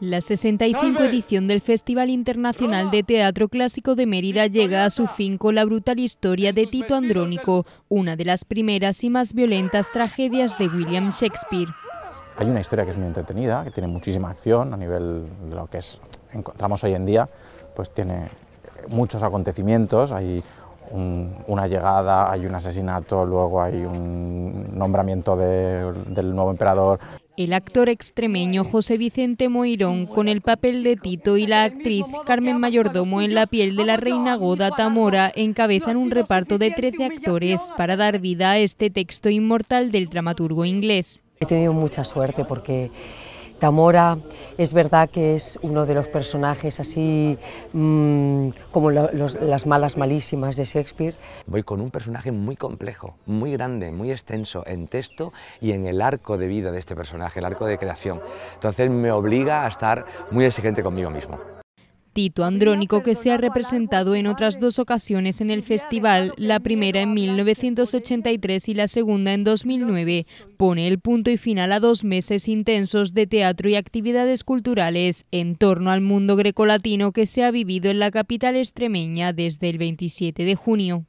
La 65 edición del Festival Internacional de Teatro Clásico de Mérida llega a su fin con la brutal historia de Tito Andrónico, una de las primeras y más violentas tragedias de William Shakespeare. Hay una historia que es muy entretenida, que tiene muchísima acción a nivel de lo que es, encontramos hoy en día, pues tiene muchos acontecimientos, hay una llegada, hay un asesinato, luego hay un nombramiento del nuevo emperador, el actor extremeño José Vicente Moirón con el papel de Tito y la actriz Carmen Mayordomo en la piel de la reina Goda Tamora encabezan un reparto de 13 actores para dar vida a este texto inmortal del dramaturgo inglés. He tenido mucha suerte porque Tamora es verdad que es uno de los personajes así mm, como las malas malísimas de Shakespeare. Voy con un personaje muy complejo, muy grande, muy extenso en texto y en el arco de vida de este personaje, el arco de creación. Entonces me obliga a estar muy exigente conmigo mismo. Tito Andrónico, que se ha representado en otras dos ocasiones en el festival, la primera en 1983 y la segunda en 2009, pone el punto y final a dos meses intensos de teatro y actividades culturales en torno al mundo grecolatino que se ha vivido en la capital extremeña desde el 27 de junio.